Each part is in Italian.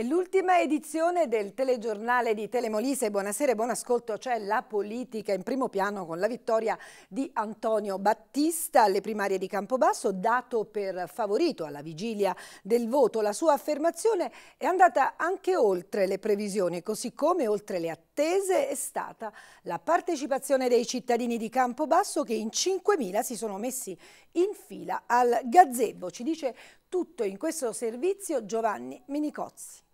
È l'ultima edizione del telegiornale di Telemolise. Buonasera e buon ascolto. C'è la politica in primo piano con la vittoria di Antonio Battista alle primarie di Campobasso, dato per favorito alla vigilia del voto. La sua affermazione è andata anche oltre le previsioni, così come oltre le attese è stata la partecipazione dei cittadini di Campobasso che in 5.000 si sono messi in fila al gazebo. Ci dice tutto in questo servizio Giovanni Minicozzi.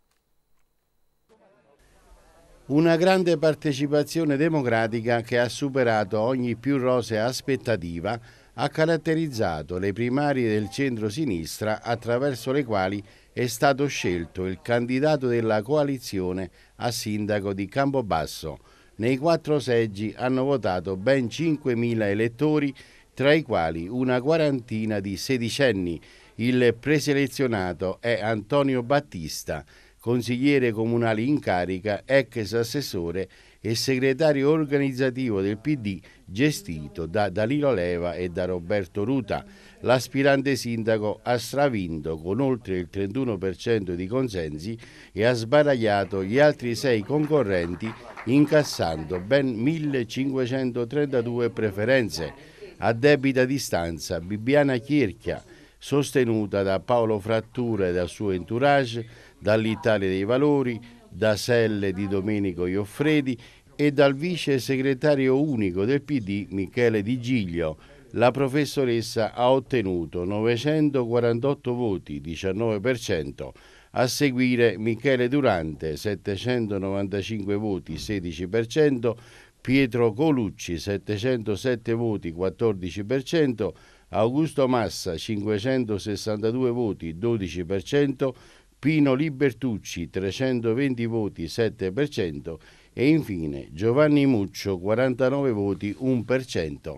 Una grande partecipazione democratica che ha superato ogni più rosea aspettativa ha caratterizzato le primarie del centro-sinistra attraverso le quali è stato scelto il candidato della coalizione a sindaco di Campobasso. Nei quattro seggi hanno votato ben 5.000 elettori, tra i quali una quarantina di sedicenni. Il preselezionato è Antonio Battista, consigliere comunale in carica, ex assessore e segretario organizzativo del PD gestito da Danilo Leva e da Roberto Ruta. L'aspirante sindaco ha stravinto con oltre il 31% di consensi e ha sbaragliato gli altri sei concorrenti incassando ben 1532 preferenze. A debita distanza Bibiana Chirchia, sostenuta da Paolo Frattura e dal suo entourage, dall'Italia dei Valori, da Selle di Domenico Ioffredi e dal vice segretario unico del PD Michele Di Giglio. La professoressa ha ottenuto 948 voti, 19%, a seguire Michele Durante, 795 voti, 16%, Pietro Colucci, 707 voti, 14%, Augusto Massa, 562 voti, 12%, Pino Libertucci 320 voti 7% e infine Giovanni Muccio 49 voti 1%.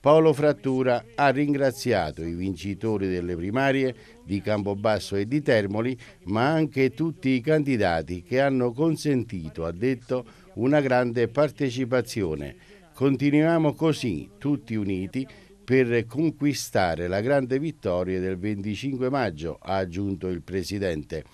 Paolo Frattura ha ringraziato i vincitori delle primarie di Campobasso e di Termoli, ma anche tutti i candidati che hanno consentito, ha detto, una grande partecipazione. Continuiamo così, tutti uniti, per conquistare la grande vittoria del 25 maggio, ha aggiunto il Presidente.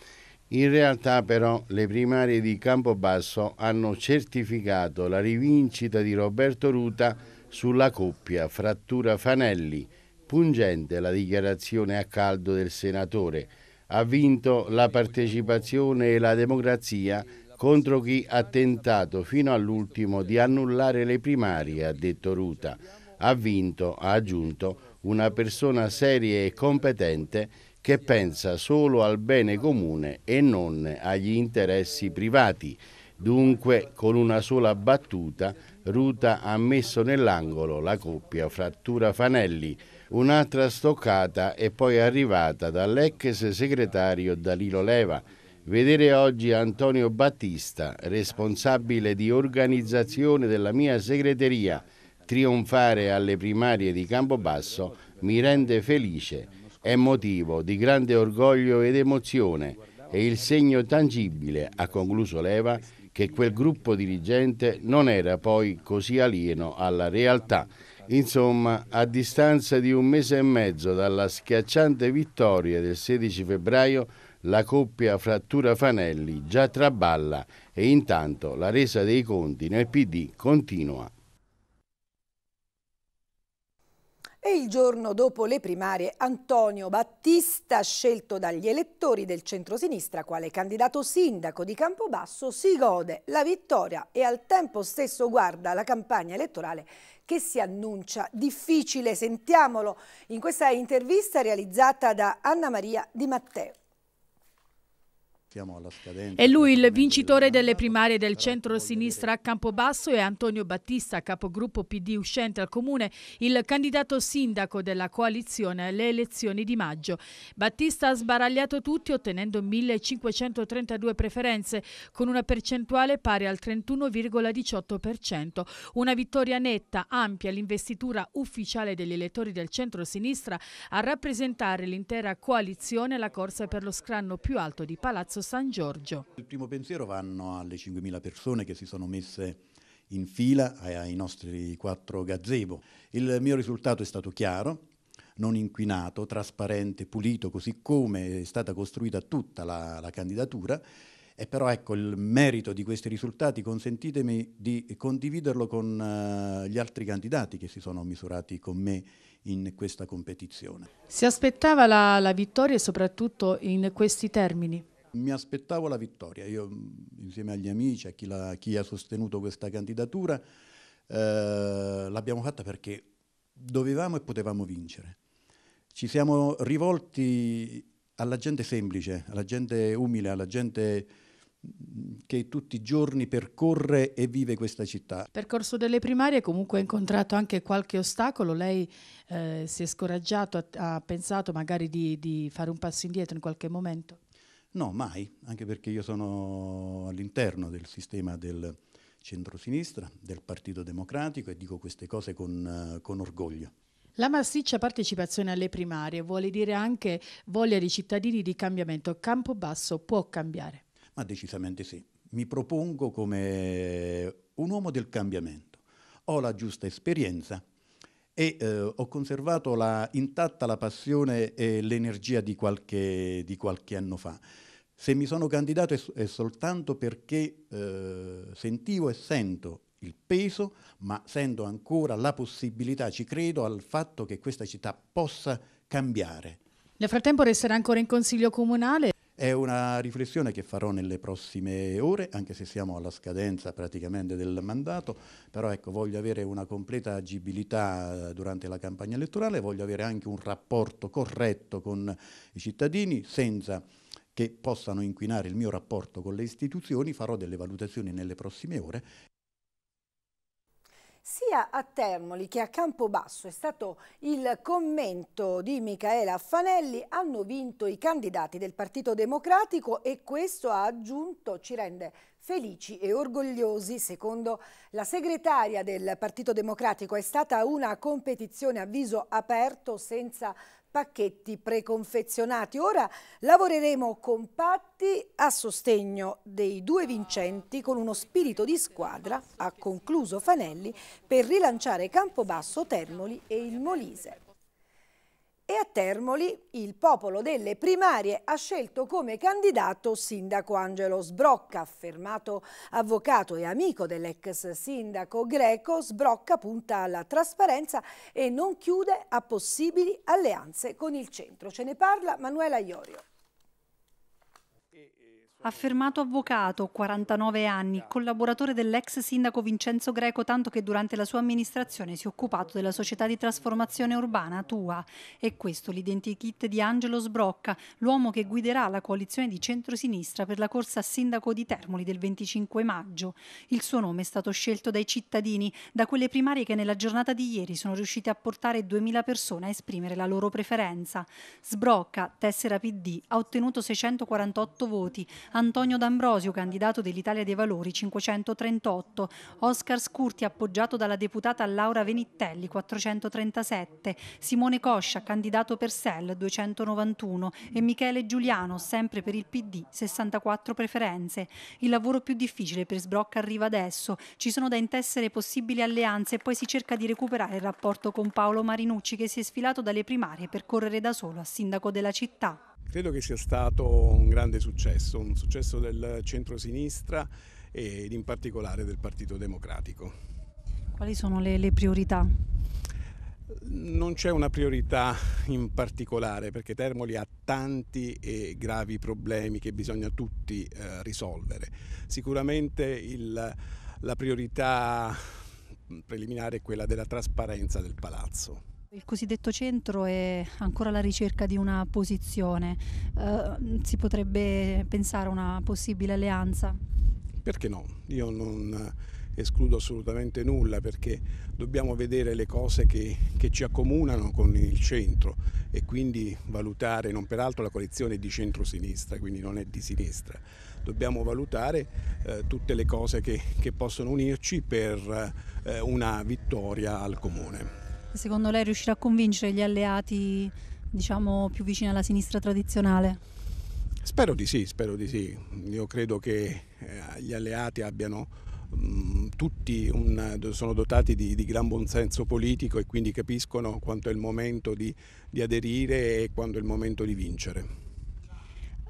In realtà però le primarie di Campobasso hanno certificato la rivincita di Roberto Ruta sulla coppia Frattura Fanelli, pungente la dichiarazione a caldo del senatore. Ha vinto la partecipazione e la democrazia contro chi ha tentato fino all'ultimo di annullare le primarie, ha detto Ruta ha vinto, ha aggiunto, una persona seria e competente che pensa solo al bene comune e non agli interessi privati. Dunque, con una sola battuta, Ruta ha messo nell'angolo la coppia Frattura Fanelli, un'altra stoccata è poi arrivata dall'ex segretario Dalilo Leva. Vedere oggi Antonio Battista, responsabile di organizzazione della mia segreteria, Trionfare alle primarie di Campobasso mi rende felice, è motivo di grande orgoglio ed emozione e il segno tangibile, ha concluso Leva, che quel gruppo dirigente non era poi così alieno alla realtà. Insomma, a distanza di un mese e mezzo dalla schiacciante vittoria del 16 febbraio, la coppia Frattura Fanelli già traballa e intanto la resa dei conti nel PD continua. E il giorno dopo le primarie Antonio Battista, scelto dagli elettori del centrosinistra quale candidato sindaco di Campobasso, si gode la vittoria e al tempo stesso guarda la campagna elettorale che si annuncia difficile. Sentiamolo in questa intervista realizzata da Anna Maria Di Matteo. È lui il vincitore delle primarie del centro-sinistra a Campobasso e Antonio Battista, capogruppo PD uscente al Comune, il candidato sindaco della coalizione alle elezioni di maggio. Battista ha sbaragliato tutti ottenendo 1532 preferenze con una percentuale pari al 31,18%. Una vittoria netta, ampia, l'investitura ufficiale degli elettori del centro-sinistra a rappresentare l'intera coalizione la corsa per lo scranno più alto di Palazzo San Giorgio. Il primo pensiero vanno alle 5.000 persone che si sono messe in fila ai nostri quattro gazebo. Il mio risultato è stato chiaro, non inquinato, trasparente, pulito, così come è stata costruita tutta la, la candidatura. E però ecco il merito di questi risultati, consentitemi di condividerlo con eh, gli altri candidati che si sono misurati con me in questa competizione. Si aspettava la, la vittoria soprattutto in questi termini? Mi aspettavo la vittoria, io mm, insieme agli amici, a chi, la, chi ha sostenuto questa candidatura, eh, l'abbiamo fatta perché dovevamo e potevamo vincere. Ci siamo rivolti alla gente semplice, alla gente umile, alla gente mm, che tutti i giorni percorre e vive questa città. Percorso delle primarie comunque ha incontrato anche qualche ostacolo, lei eh, si è scoraggiato, ha, ha pensato magari di, di fare un passo indietro in qualche momento? No, mai, anche perché io sono all'interno del sistema del centrosinistra, del Partito Democratico e dico queste cose con, eh, con orgoglio. La massiccia partecipazione alle primarie vuole dire anche voglia dei cittadini di cambiamento. Campobasso può cambiare. Ma decisamente sì. Mi propongo come un uomo del cambiamento. Ho la giusta esperienza e eh, ho conservato la, intatta la passione e l'energia di qualche, di qualche, anno fa. Se mi sono candidato è, è soltanto perché eh, sentivo e sento il peso, ma sento ancora la possibilità, ci credo al fatto che questa città possa cambiare. Nel frattempo resterà ancora in consiglio comunale? È una riflessione che farò nelle prossime ore, anche se siamo alla scadenza praticamente del mandato, però ecco, voglio avere una completa agibilità eh, durante la campagna elettorale, voglio avere anche un rapporto corretto con i cittadini senza che possano inquinare il mio rapporto con le istituzioni, farò delle valutazioni nelle prossime ore. Sia a Termoli che a Campobasso è stato il commento di Michaela Fanelli, hanno vinto i candidati del Partito Democratico e questo ha aggiunto ci rende felici e orgogliosi. Secondo la segretaria del Partito Democratico è stata una competizione a viso aperto senza pacchetti preconfezionati. Ora lavoreremo compatti a sostegno dei due vincenti con uno spirito di squadra, ha concluso Fanelli, per rilanciare Campobasso, Termoli e il Molise e a Termoli il popolo delle primarie ha scelto come candidato sindaco Angelo Sbrocca. affermato avvocato e amico dell'ex sindaco greco, Sbrocca punta alla trasparenza e non chiude a possibili alleanze con il centro. Ce ne parla Manuela Iorio. Affermato avvocato, 49 anni, collaboratore dell'ex sindaco Vincenzo Greco, tanto che durante la sua amministrazione si è occupato della società di trasformazione urbana Tua. E questo l'identikit di Angelo Sbrocca, l'uomo che guiderà la coalizione di centrosinistra per la corsa a sindaco di Termoli del 25 maggio. Il suo nome è stato scelto dai cittadini, da quelle primarie che nella giornata di ieri sono riuscite a portare 2000 persone a esprimere la loro preferenza. Sbrocca, tessera PD, ha ottenuto 648 voti Antonio D'Ambrosio, candidato dell'Italia dei Valori 538, Oscar Scurti appoggiato dalla deputata Laura Venittelli 437, Simone Coscia candidato per SEL 291 e Michele Giuliano sempre per il PD 64 preferenze. Il lavoro più difficile per Sbrocca arriva adesso, ci sono da intessere possibili alleanze e poi si cerca di recuperare il rapporto con Paolo Marinucci che si è sfilato dalle primarie per correre da solo a sindaco della città. Credo che sia stato un grande successo, un successo del centro-sinistra ed in particolare del Partito Democratico. Quali sono le, le priorità? Non c'è una priorità in particolare perché Termoli ha tanti e gravi problemi che bisogna tutti eh, risolvere. Sicuramente il, la priorità preliminare è quella della trasparenza del palazzo. Il cosiddetto centro è ancora alla ricerca di una posizione, eh, mm, si potrebbe pensare a una possibile alleanza? Perché no? Io non escludo assolutamente nulla perché dobbiamo vedere le cose che, che, ci accomunano con il centro e quindi valutare, non peraltro la coalizione è di centro-sinistra, quindi non è di sinistra, dobbiamo valutare eh, tutte le cose che, che possono unirci per eh, una vittoria al comune. Secondo lei riuscirà a convincere gli alleati diciamo, più vicini alla sinistra tradizionale? Spero di sì, spero di sì. Io credo che eh, gli alleati abbiano mm, tutti un, sono dotati di, di, gran buonsenso politico e quindi capiscono quanto è il momento di, di aderire e quando è il momento di vincere.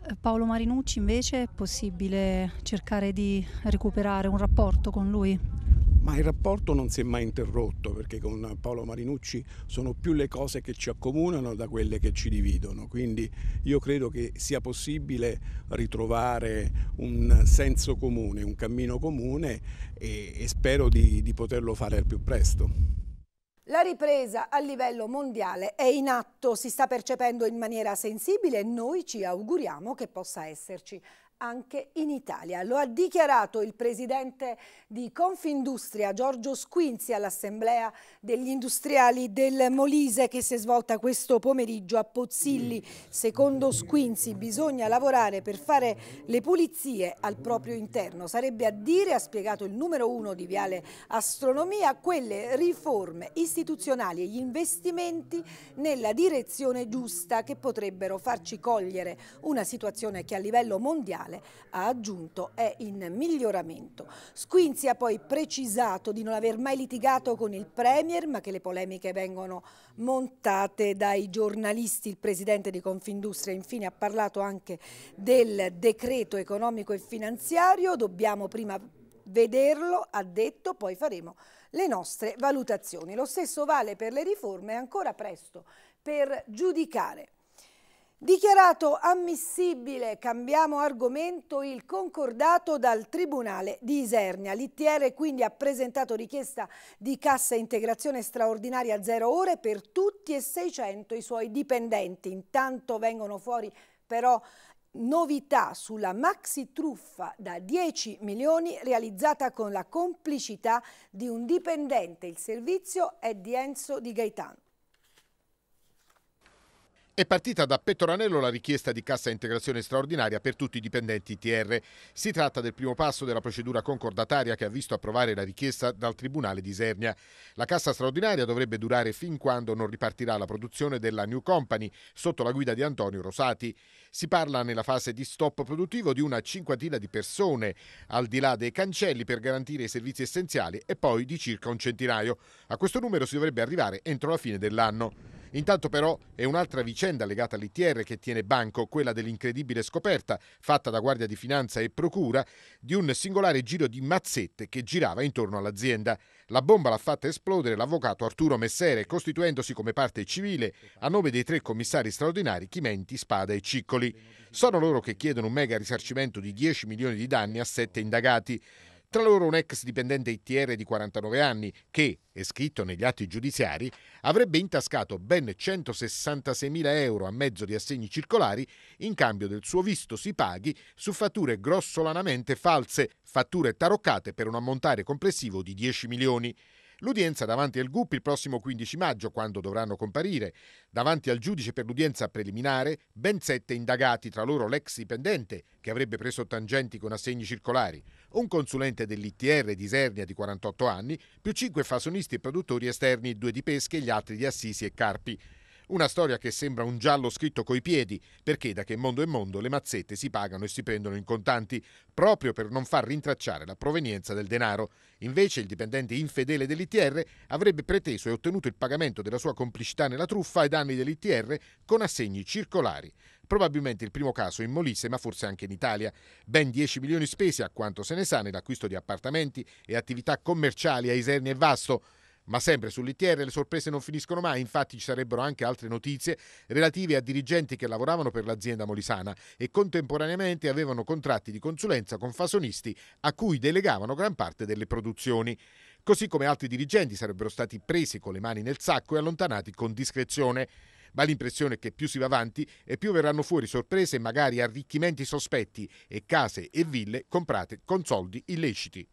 Eh, Paolo Marinucci invece è possibile cercare di recuperare un rapporto con lui? ma il rapporto non si è mai interrotto perché con Paolo Marinucci sono più le cose che ci accomunano da quelle che ci dividono, quindi io credo che sia possibile ritrovare un senso comune, un cammino comune e, e spero di, di poterlo fare al più presto. La ripresa a livello mondiale è in atto, si sta percependo in maniera sensibile e noi ci auguriamo che possa esserci anche in Italia. Lo ha dichiarato il presidente di Confindustria Giorgio Squinzi all'Assemblea degli Industriali del Molise che si è svolta questo pomeriggio a Pozzilli. Secondo Squinzi bisogna lavorare per fare le pulizie al proprio interno. Sarebbe a dire, ha spiegato il numero uno di Viale Astronomia, quelle riforme istituzionali e gli investimenti nella direzione giusta che potrebbero farci cogliere una situazione che a livello mondiale fiscale, ha aggiunto, è in miglioramento. Squinzi ha poi precisato di non aver mai litigato con il Premier, ma che le polemiche vengono montate dai giornalisti. Il Presidente di Confindustria infine ha parlato anche del decreto economico e finanziario. Dobbiamo prima vederlo, ha detto, poi faremo le nostre valutazioni. Lo stesso vale per le riforme, è ancora presto per giudicare. Dichiarato ammissibile, cambiamo argomento, il concordato dal Tribunale di Isernia. L'ITR quindi ha presentato richiesta di cassa integrazione straordinaria a zero ore per tutti e 600 i suoi dipendenti. Intanto vengono fuori però novità sulla maxi truffa da 10 milioni realizzata con la complicità di un dipendente. Il servizio è di Enzo Di Gaetano. È partita da Pettoranello la richiesta di cassa integrazione straordinaria per tutti i dipendenti TR. Si tratta del primo passo della procedura concordataria che ha visto approvare la richiesta dal Tribunale di Isernia. La cassa straordinaria dovrebbe durare fin quando non ripartirà la produzione della New Company sotto la guida di Antonio Rosati. Si parla nella fase di stop produttivo di una cinquantina di persone al di là dei cancelli per garantire i servizi essenziali e poi di circa un centinaio. A questo numero si dovrebbe arrivare entro la fine dell'anno. Intanto però è un'altra vicenda legata all'ITR che tiene banco, quella dell'incredibile scoperta fatta da Guardia di Finanza e Procura di un singolare giro di mazzette che girava intorno all'azienda. La bomba l'ha fatta esplodere l'avvocato Arturo Messere, costituendosi come parte civile a nome dei tre commissari straordinari Chimenti, Spada e Ciccoli. Sono loro che chiedono un mega risarcimento di 10 milioni di danni a sette indagati. Tra loro un ex dipendente ITR di 49 anni che, è scritto negli atti giudiziari, avrebbe intascato ben 166.000 euro a mezzo di assegni circolari in cambio del suo visto si paghi su fatture grossolanamente false, fatture taroccate per un ammontare complessivo di 10 milioni. L'udienza davanti al GUP il prossimo 15 maggio, quando dovranno comparire. Davanti al giudice per l'udienza preliminare, ben sette indagati, tra loro l'ex dipendente, che avrebbe preso tangenti con assegni circolari, un consulente dell'ITR di Isernia di 48 anni, più cinque fasonisti e produttori esterni, due di pesche e gli altri di Assisi e Carpi. Una storia che sembra un giallo scritto coi piedi, perché da che mondo è mondo le mazzette si pagano e si prendono in contanti, proprio per non far rintracciare la provenienza del denaro. Invece il dipendente infedele dell'ITR avrebbe preteso e ottenuto il pagamento della sua complicità nella truffa ai danni dell'ITR con assegni circolari. Probabilmente il primo caso in Molise, ma forse anche in Italia. Ben 10 milioni spesi, a quanto se ne sa, nell'acquisto di appartamenti e attività commerciali a Iserni e Vasto. Ma sempre sull'ITR le sorprese non finiscono mai, infatti ci sarebbero anche altre notizie relative a dirigenti che lavoravano per l'azienda molisana e contemporaneamente avevano contratti di consulenza con fasonisti a cui delegavano gran parte delle produzioni. Così come altri dirigenti sarebbero stati presi con le mani nel sacco e allontanati con discrezione. Ma l'impressione è che più si va avanti e più verranno fuori sorprese e magari arricchimenti sospetti e case e ville comprate con soldi illeciti.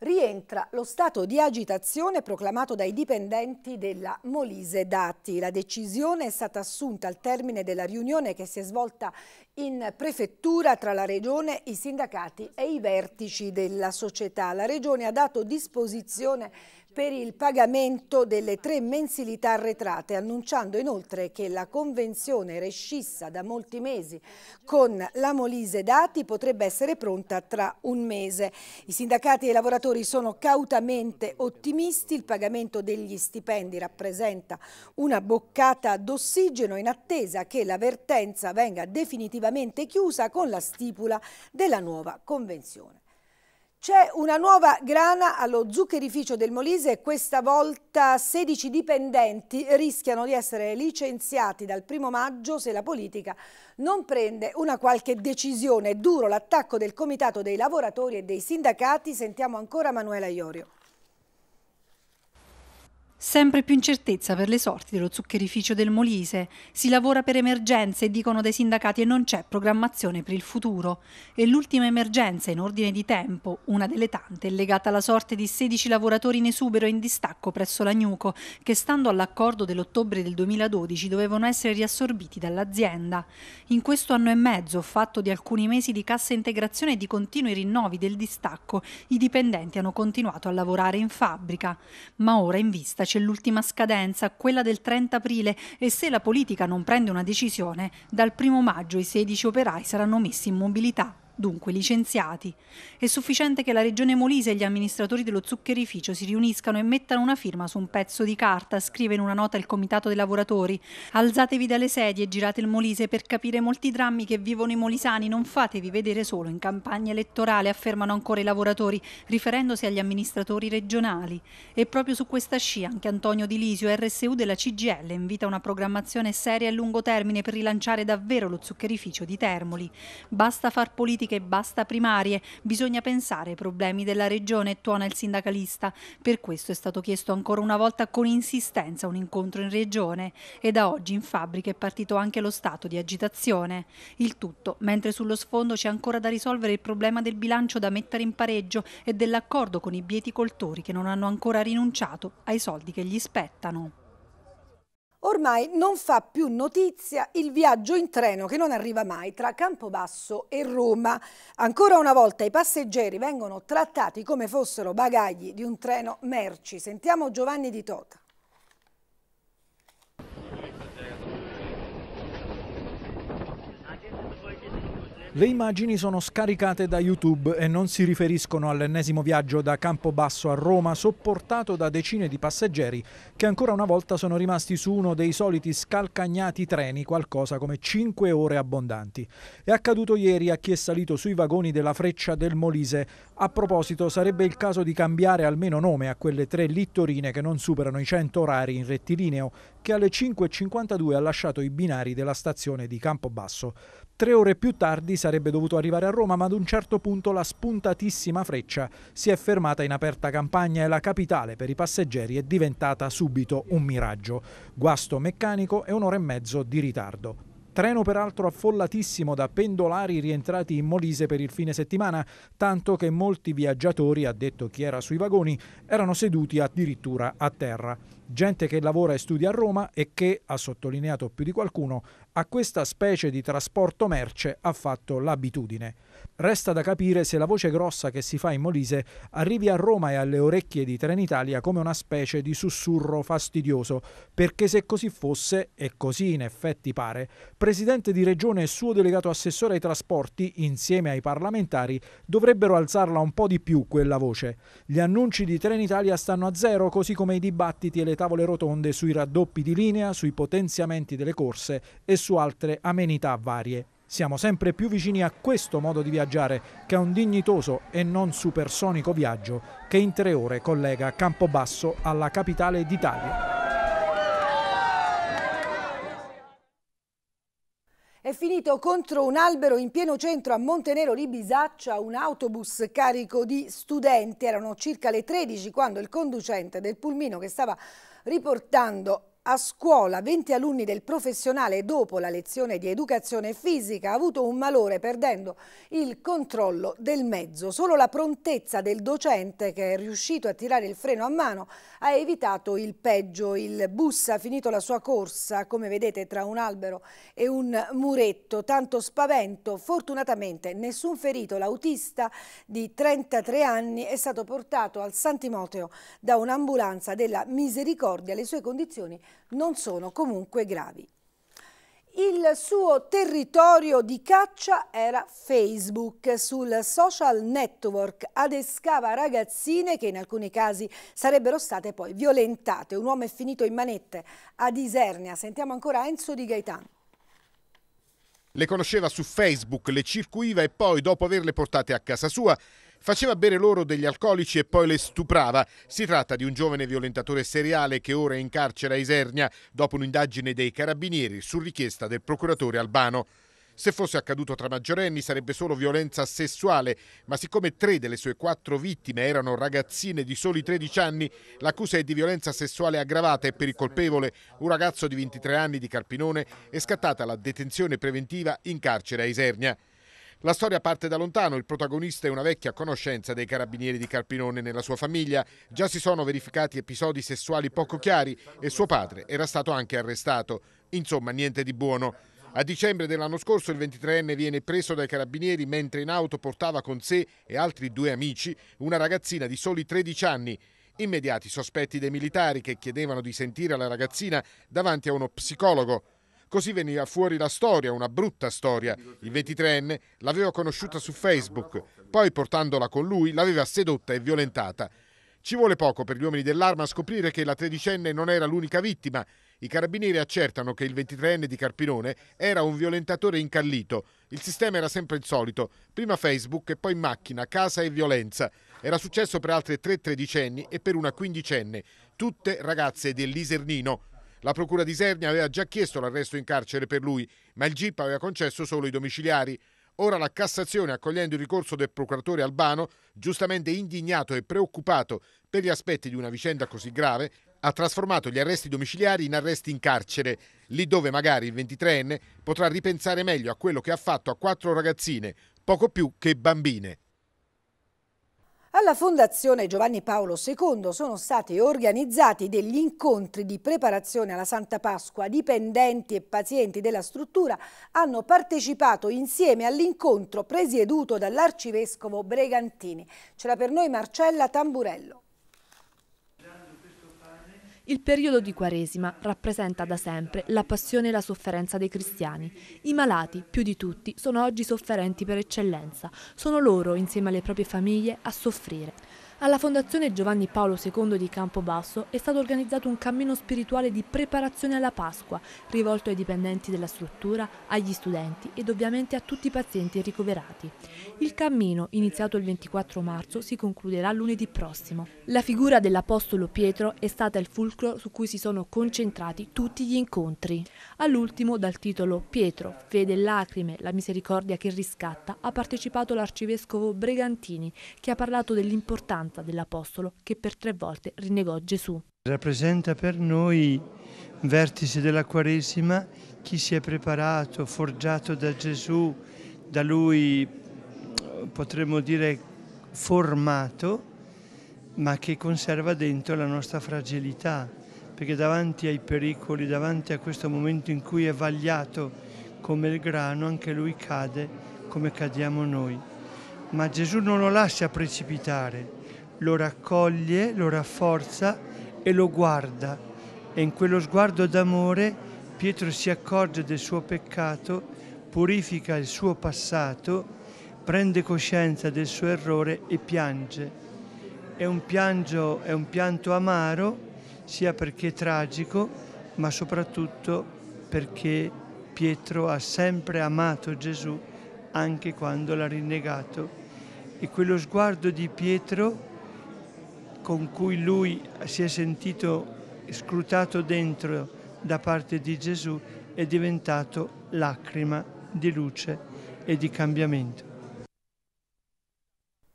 Rientra lo stato di agitazione proclamato dai dipendenti della Molise Dati. La decisione è stata assunta al termine della riunione che si è svolta in prefettura tra la Regione, i sindacati e i vertici della società. La Regione ha dato disposizione per il pagamento delle tre mensilità arretrate, annunciando inoltre che la convenzione rescissa da molti mesi con la Molise Dati potrebbe essere pronta tra un mese. I sindacati e i lavoratori sono cautamente ottimisti, il pagamento degli stipendi rappresenta una boccata d'ossigeno in attesa che la vertenza venga definitivamente chiusa con la stipula della nuova convenzione. C'è una nuova grana allo zuccherificio del Molise e questa volta 16 dipendenti rischiano di essere licenziati dal primo maggio se la politica non prende una qualche decisione. È duro l'attacco del Comitato dei lavoratori e dei sindacati. Sentiamo ancora Manuela Iorio. Sempre più incertezza per le sorti dello zuccherificio del Molise. Si lavora per emergenze, dicono dai sindacati, e non c'è programmazione per il futuro. E l'ultima emergenza in ordine di tempo, una delle tante, è legata alla sorte di 16 lavoratori in esubero e in distacco presso l'Agnuco, che stando all'accordo dell'ottobre del 2012 dovevano essere riassorbiti dall'azienda. In questo anno e mezzo, fatto di alcuni mesi di cassa integrazione e di continui rinnovi del distacco, i dipendenti hanno continuato a lavorare in fabbrica. Ma ora in vista c'è l'ultima scadenza, quella del 30 aprile, e se la politica non prende una decisione, dal 1 maggio i 16 operai saranno messi in mobilità dunque licenziati. È sufficiente che la Regione Molise e gli amministratori dello zuccherificio si riuniscano e mettano una firma su un pezzo di carta, scrive in una nota il Comitato dei Lavoratori. Alzatevi dalle sedie e girate il Molise per capire molti drammi che vivono i molisani, non fatevi vedere solo in campagna elettorale, affermano ancora i lavoratori, riferendosi agli amministratori regionali. E proprio su questa scia anche Antonio Di Lisio, RSU della CGL, invita una programmazione seria a lungo termine per rilanciare davvero lo zuccherificio di Termoli. Basta far politica politiche basta primarie, bisogna pensare ai problemi della regione, tuona il sindacalista. Per questo è stato chiesto ancora una volta con insistenza un incontro in regione e da oggi in fabbrica è partito anche lo stato di agitazione. Il tutto mentre sullo sfondo c'è ancora da risolvere il problema del bilancio da mettere in pareggio e dell'accordo con i bieticoltori che non hanno ancora rinunciato ai soldi che gli spettano. Ormai non fa più notizia il viaggio in treno che non arriva mai tra Campobasso e Roma. Ancora una volta i passeggeri vengono trattati come fossero bagagli di un treno merci. Sentiamo Giovanni Di Tota. Le immagini sono scaricate da YouTube e non si riferiscono all'ennesimo viaggio da Campobasso a Roma sopportato da decine di passeggeri che ancora una volta sono rimasti su uno dei soliti scalcagnati treni, qualcosa come 5 ore abbondanti. È accaduto ieri a chi è salito sui vagoni della freccia del Molise. A proposito, sarebbe il caso di cambiare almeno nome a quelle tre littorine che non superano i 100 orari in rettilineo, che alle 5.52 ha lasciato i binari della stazione di Campobasso. Tre ore più tardi sarebbe dovuto arrivare a Roma, ma ad un certo punto la spuntatissima freccia si è fermata in aperta campagna e la capitale per i passeggeri è diventata subito un miraggio. Guasto meccanico e un'ora e mezzo di ritardo. Treno peraltro affollatissimo da pendolari rientrati in Molise per il fine settimana, tanto che molti viaggiatori, ha detto chi era sui vagoni, erano seduti addirittura a terra. Gente che lavora e studia a Roma e che, ha sottolineato più di qualcuno, a questa specie di trasporto merce ha fatto l'abitudine. Resta da capire se la voce grossa che si fa in Molise arrivi a Roma e alle orecchie di Trenitalia come una specie di sussurro fastidioso, perché se così fosse, e così in effetti pare, presidente di regione e suo delegato assessore ai trasporti, insieme ai parlamentari, dovrebbero alzarla un po' di più quella voce. Gli annunci di Trenitalia stanno a zero, così come i dibattiti e le tavole rotonde sui raddoppi di linea, sui potenziamenti delle corse e su altre amenità varie. Siamo sempre più vicini a questo modo di viaggiare, che è un dignitoso e non supersonico viaggio che in tre ore collega Campobasso alla capitale d'Italia. È finito contro un albero in pieno centro a Montenero di Bisaccia un autobus carico di studenti. Erano circa le 13 quando il conducente del pulmino che stava riportando a scuola 20 alunni del professionale dopo la lezione di educazione fisica ha avuto un malore perdendo il controllo del mezzo. Solo la prontezza del docente che è riuscito a tirare il freno a mano ha evitato il peggio. Il bus ha finito la sua corsa, come vedete, tra un albero e un muretto. Tanto spavento, fortunatamente nessun ferito. L'autista di 33 anni è stato portato al Santimoteo da un'ambulanza della Misericordia. Le sue condizioni non sono comunque gravi. Il suo territorio di caccia era Facebook. Sul social network adescava ragazzine che in alcuni casi sarebbero state poi violentate. Un uomo è finito in manette ad Isernia. Sentiamo ancora Enzo di Gaetano. Le conosceva su Facebook, le circuiva e poi, dopo averle portate a casa sua, Faceva bere loro degli alcolici e poi le stuprava. Si tratta di un giovane violentatore seriale che ora è in carcere a Isernia dopo un'indagine dei carabinieri su richiesta del procuratore albano. Se fosse accaduto tra maggiorenni sarebbe solo violenza sessuale, ma siccome tre delle sue quattro vittime erano ragazzine di soli 13 anni, l'accusa è di violenza sessuale aggravata e per il colpevole, un ragazzo di 23 anni di Carpinone, è scattata la detenzione preventiva in carcere a Isernia. La storia parte da lontano, il protagonista è una vecchia conoscenza dei carabinieri di Carpinone nella sua famiglia, già si sono verificati episodi sessuali poco chiari e suo padre era stato anche arrestato. Insomma, niente di buono. A dicembre dell'anno scorso il 23enne viene preso dai carabinieri mentre in auto portava con sé e altri due amici una ragazzina di soli 13 anni. Immediati sospetti dei militari che chiedevano di sentire la ragazzina davanti a uno psicologo. Così veniva fuori la storia, una brutta storia. Il 23enne l'aveva conosciuta su Facebook, poi portandola con lui l'aveva sedotta e violentata. Ci vuole poco per gli uomini dell'arma a scoprire che la tredicenne non era l'unica vittima. I carabinieri accertano che il 23enne di Carpinone era un violentatore incallito. Il sistema era sempre il solito, prima Facebook e poi macchina, casa e violenza. Era successo per altre tre tredicenni e per una quindicenne, tutte ragazze dell'Isernino. La procura di Isernia aveva già chiesto l'arresto in carcere per lui, ma il GIP aveva concesso solo i domiciliari. Ora la Cassazione, accogliendo il ricorso del procuratore Albano, giustamente indignato e preoccupato per gli aspetti di una vicenda così grave, ha trasformato gli arresti domiciliari in arresti in carcere, lì dove magari il 23enne potrà ripensare meglio a quello che ha fatto a quattro ragazzine, poco più che bambine. Alla Fondazione Giovanni Paolo II sono stati organizzati degli incontri di preparazione alla Santa Pasqua. Dipendenti e pazienti della struttura hanno partecipato insieme all'incontro presieduto dall'arcivescovo Bregantini. C'era per noi Marcella Tamburello. Il periodo di Quaresima rappresenta da sempre la passione e la sofferenza dei cristiani. I malati, più di tutti, sono oggi sofferenti per eccellenza. Sono loro, insieme alle proprie famiglie, a soffrire. Alla Fondazione Giovanni Paolo II di Campobasso è stato organizzato un cammino spirituale di preparazione alla Pasqua, rivolto ai dipendenti della struttura, agli studenti ed ovviamente a tutti i pazienti ricoverati. Il cammino, iniziato il 24 marzo, si concluderà lunedì prossimo. La figura dell'Apostolo Pietro è stata il fulcro su cui si sono concentrati tutti gli incontri. All'ultimo, dal titolo Pietro, fede e lacrime, la misericordia che riscatta, ha partecipato l'arcivescovo Bregantini, che ha parlato dell'importanza sostanza dell'Apostolo che per tre volte rinnegò Gesù. Rappresenta per noi vertice della Quaresima chi si è preparato, forgiato da Gesù, da lui potremmo dire formato, ma che conserva dentro la nostra fragilità, perché davanti ai pericoli, davanti a questo momento in cui è vagliato come il grano, anche lui cade come cadiamo noi. Ma Gesù non lo lascia precipitare, lo raccoglie, lo rafforza e lo guarda. E in quello sguardo d'amore Pietro si accorge del suo peccato, purifica il suo passato, prende coscienza del suo errore e piange. È un, piangio, è un pianto amaro, sia perché tragico, ma soprattutto perché Pietro ha sempre amato Gesù anche quando l'ha rinnegato. E quello sguardo di Pietro con cui lui si è sentito scrutato dentro da parte di Gesù è diventato lacrima di luce e di cambiamento.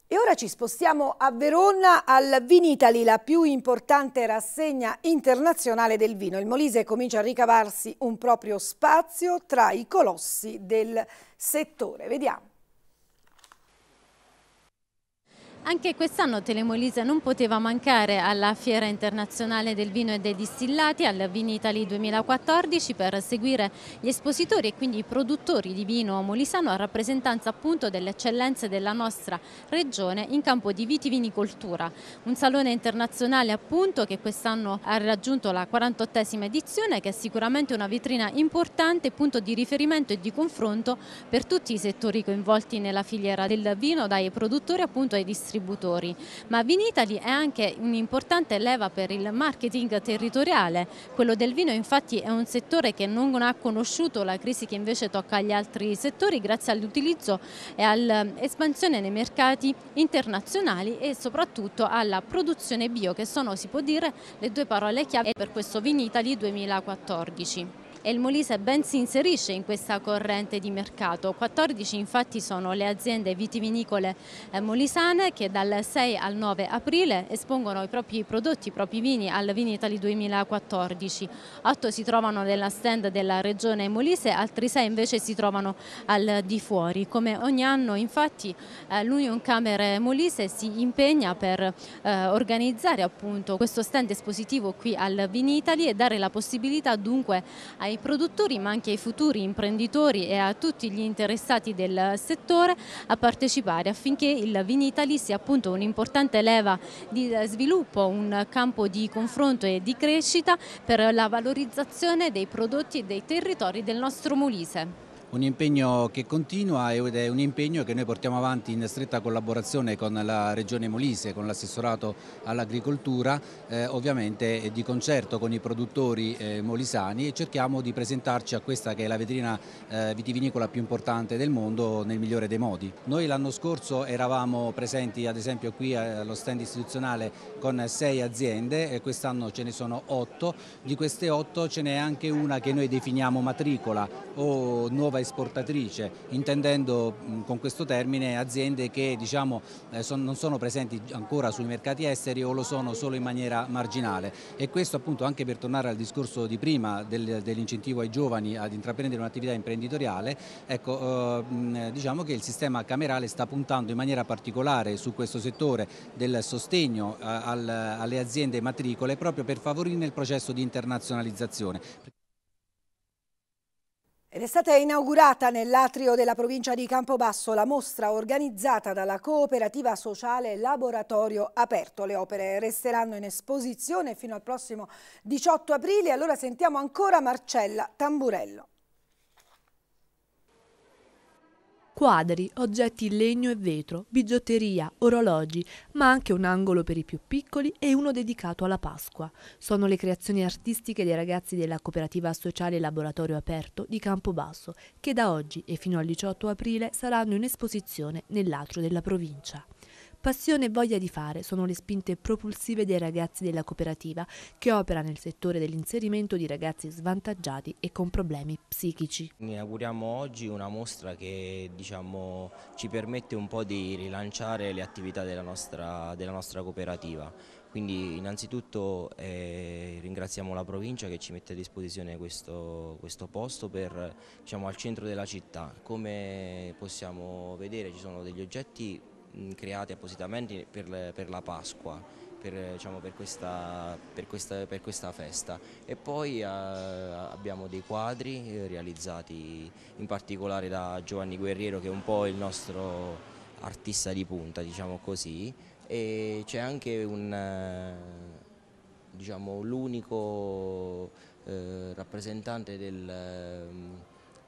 E ora ci spostiamo a Verona al Vinitali, la più importante rassegna internazionale del vino. Il Molise comincia a ricavarsi un proprio spazio tra i colossi del settore. Vediamo. Anche quest'anno Telemolisa non poteva mancare alla Fiera Internazionale del Vino e dei Distillati, al Vini Italy 2014, per seguire gli espositori e quindi i produttori di vino molisano a rappresentanza appunto delle eccellenze della nostra regione in campo di vitivinicoltura. Un salone internazionale appunto che quest'anno ha raggiunto la 48esima edizione che è sicuramente una vetrina importante, punto di riferimento e di confronto per tutti i settori coinvolti nella filiera del vino, dai produttori appunto ai distillati distributori, ma Vinitali è anche un'importante leva per il marketing territoriale. Quello del vino infatti è un settore che non ha conosciuto la crisi che invece tocca agli altri settori grazie all'utilizzo e all'espansione nei mercati internazionali e soprattutto alla produzione bio che sono, si può dire, le due parole chiave per questo Vinitali 2014 e il Molise ben si inserisce in questa corrente di mercato. 14 infatti sono le aziende vitivinicole eh, molisane che dal 6 al 9 aprile espongono i propri prodotti, i propri vini al Vini Italy 2014. 8 si trovano nella stand della regione Molise, altri 6 invece si trovano al di fuori. Come ogni anno infatti eh, l'Union Camere Molise si impegna per eh, organizzare appunto questo stand espositivo qui al Vini Italy e dare la possibilità dunque ai ai produttori ma anche ai futuri imprenditori e a tutti gli interessati del settore a partecipare affinché il Vinitali sia appunto un'importante leva di sviluppo, un campo di confronto e di crescita per la valorizzazione dei prodotti e dei territori del nostro Molise un impegno che continua ed è un impegno che noi portiamo avanti in stretta collaborazione con la Regione Molise, con l'assessorato all'agricoltura, eh, ovviamente di concerto con i produttori eh, molisani e cerchiamo di presentarci a questa che è la vetrina eh, vitivinicola più importante del mondo nel migliore dei modi. Noi l'anno scorso eravamo presenti ad esempio qui eh, allo stand istituzionale con sei aziende e quest'anno ce ne sono otto, di queste otto ce n'è anche una che noi definiamo matricola o nuova esportatrice, intendendo con questo termine aziende che diciamo, eh, non sono presenti ancora sui mercati esteri o lo sono solo in maniera marginale e questo appunto anche per tornare al discorso di prima dell'incentivo ai giovani ad intraprendere un'attività imprenditoriale, ecco, eh, diciamo che il sistema camerale sta puntando in maniera particolare su questo settore del sostegno eh, alle aziende matricole proprio per favorire il processo di internazionalizzazione. Ed è stata inaugurata nell'atrio della provincia di Campobasso la mostra organizzata dalla cooperativa sociale Laboratorio Aperto. Le opere resteranno in esposizione fino al prossimo 18 aprile. Allora sentiamo ancora Marcella Tamburello. Quadri, oggetti in legno e vetro, bigiotteria, orologi, ma anche un angolo per i più piccoli e uno dedicato alla Pasqua. Sono le creazioni artistiche dei ragazzi della cooperativa sociale Laboratorio Aperto di Campobasso, che da oggi e fino al 18 aprile saranno in esposizione nell'atrio della provincia. Passione e voglia di fare sono le spinte propulsive dei ragazzi della cooperativa che opera nel settore dell'inserimento di ragazzi svantaggiati e con problemi psichici. Inauguriamo oggi una mostra che diciamo, ci permette un po' di rilanciare le attività della nostra, della nostra cooperativa. Quindi innanzitutto eh, ringraziamo la provincia che ci mette a disposizione questo, questo posto per, diciamo, al centro della città. Come possiamo vedere ci sono degli oggetti Mm, creati appositamente per, per la Pasqua. Per, eh, diciamo, per, questa, per, questa, per, questa, festa e poi eh, abbiamo dei quadri eh, realizzati in particolare da Giovanni Guerriero che è un po' il nostro artista di punta diciamo così e c'è anche un eh, diciamo l'unico eh, rappresentante del, mm,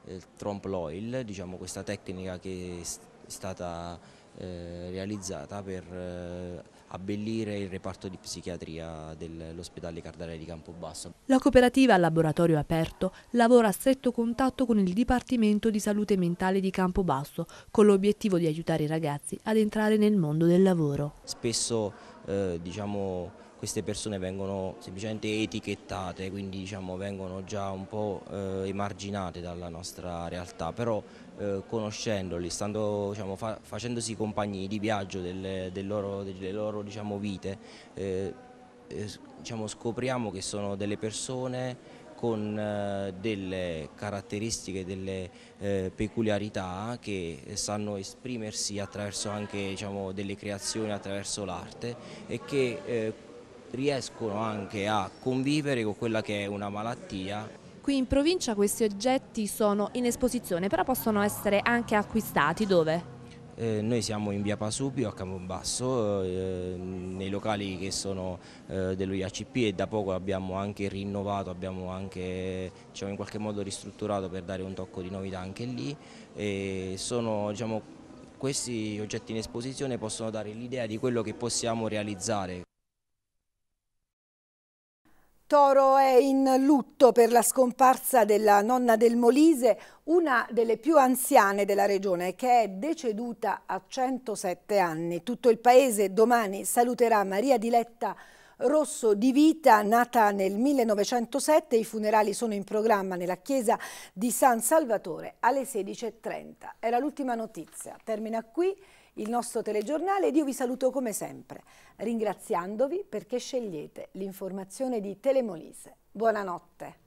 del trompe l'oil diciamo questa tecnica che è stata eh, realizzata per eh, abbellire il reparto di psichiatria dell'ospedale Cardare di Campobasso. La cooperativa Laboratorio Aperto lavora a stretto contatto con il Dipartimento di Salute Mentale di Campobasso con l'obiettivo di aiutare i ragazzi ad entrare nel mondo del lavoro. Spesso eh, diciamo, queste persone vengono semplicemente etichettate, quindi diciamo, vengono già un po' eh, emarginate dalla nostra realtà, però eh, conoscendoli, stando, diciamo, fa facendosi compagni di viaggio delle, del loro, delle loro diciamo, vite, eh, eh diciamo, scopriamo che sono delle persone con eh, delle caratteristiche, delle eh, peculiarità che sanno esprimersi attraverso anche diciamo, delle creazioni, attraverso l'arte e che eh, riescono anche a convivere con quella che è una malattia Qui in provincia questi oggetti sono in esposizione, però possono essere anche acquistati dove? Eh, noi siamo in via Pasubio a Campobasso, eh, nei locali che sono eh, dello e da poco abbiamo anche rinnovato, abbiamo anche diciamo, in qualche modo ristrutturato per dare un tocco di novità anche lì. E sono diciamo, questi oggetti in esposizione possono dare l'idea di quello che possiamo realizzare. Toro è in lutto per la scomparsa della nonna del Molise, una delle più anziane della regione, che è deceduta a 107 anni. Tutto il paese domani saluterà Maria Diletta Rosso di Vita, nata nel 1907. I funerali sono in programma nella chiesa di San Salvatore alle 16.30. Era l'ultima notizia. Termina qui il nostro telegiornale ed io vi saluto come sempre, ringraziandovi perché scegliete l'informazione di Telemolise. Buonanotte.